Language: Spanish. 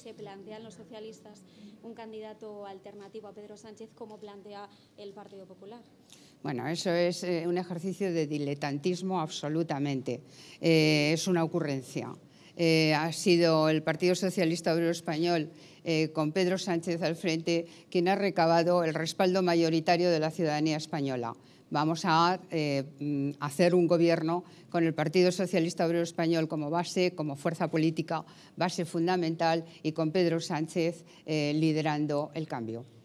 se plantean los socialistas un candidato alternativo a Pedro Sánchez como plantea el Partido Popular. Bueno, eso es eh, un ejercicio de diletantismo absolutamente. Eh, es una ocurrencia. Eh, ha sido el Partido Socialista Obrero Español, eh, con Pedro Sánchez al frente, quien ha recabado el respaldo mayoritario de la ciudadanía española. Vamos a eh, hacer un gobierno con el Partido Socialista Obrero Español como base, como fuerza política, base fundamental, y con Pedro Sánchez liderando el cambio.